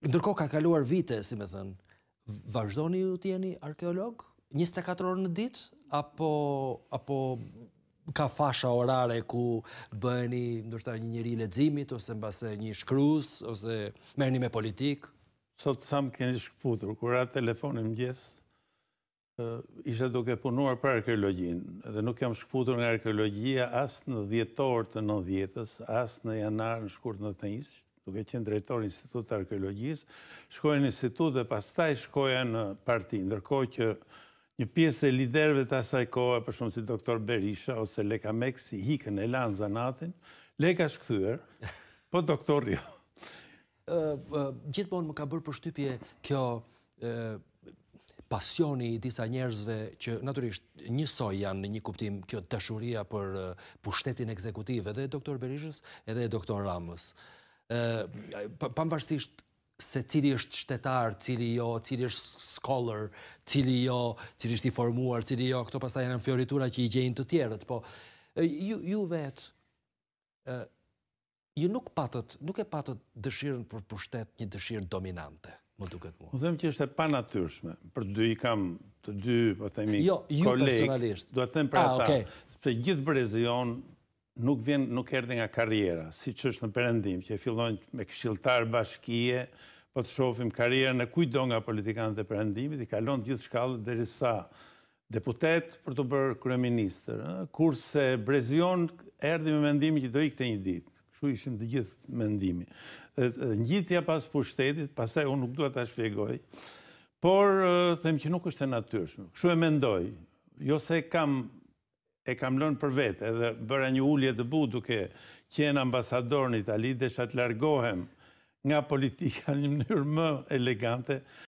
Ndërkohë ka kaluar vite, si më thënë, vazhdoni ju t'jeni arkeolog? 24 orë në ditë? Apo, apo ka fasha orare ku bëheni ndoshta një njëri leximit ose mbase një shkrues ose merrni me politik. Sot samë keni shkputur kur ra telefonin mëngjes. ë isha duke punuar për arkeologjinë dhe nuk jam shkputur nga arkeologjia as në dhjetor të 90-s, as në janar në shkurt në 90 duke qenë drejtor institut të arkeologjisë, shkojnë në institut dhe pastaj shkojnë në parti, ndërkohë që një pjesë e liderve të asaj kohë, për shumë si doktor Berisha ose Leka Meksi, hikën e lanë zanatin, Leka shkëthyër, po doktor jo. Gjithmonë më ka bërë për shtypje kjo pasioni i disa njerëzve që naturisht njësoj janë në një kuptim kjo dëshuria për pushtetin ekzekutive dhe doktor Berishës edhe Doktor Ramës pamvarsisht se cili është shtetar, cili jo, cili është scholar, cili jo, cili është i formuar, cili jo, këto pasta janë në fioritura që i gjejnë të tjerët, po ju, ju vetë, ju nuk patët, nuk e patët dëshirën për pushtet një dëshirë dominante, më duket mua. Më dhemë që është e pa natyrshme, për dy i kam të dy, po themi, jo, ju kolegë, personalisht. do të them për ah, ata, se gjithë brezion, nuk vjen nuk erdhi nga karriera, siç është në Perëndim, që e fillon me këshilltar bashkie, po të shohim karriera në kujdo nga politikanët e Perëndimit, i kalon të gjithë shkallët derisa deputet për të bërë kryeministër, Kur kurse brezion, erdhi me mendimin që do i këte një ditë. Kështu ishin të gjithë mendimi. Ngjitja pas pushtetit, pastaj unë nuk dua ta shpjegoj, por them që nuk është e natyrshme. Kështu e mendoj. Jo se kam e kam lënë për vetë, edhe bërë një ullje të bu duke qenë ambasador në Itali, dhe shatë largohem nga politika një mënyrë më elegante,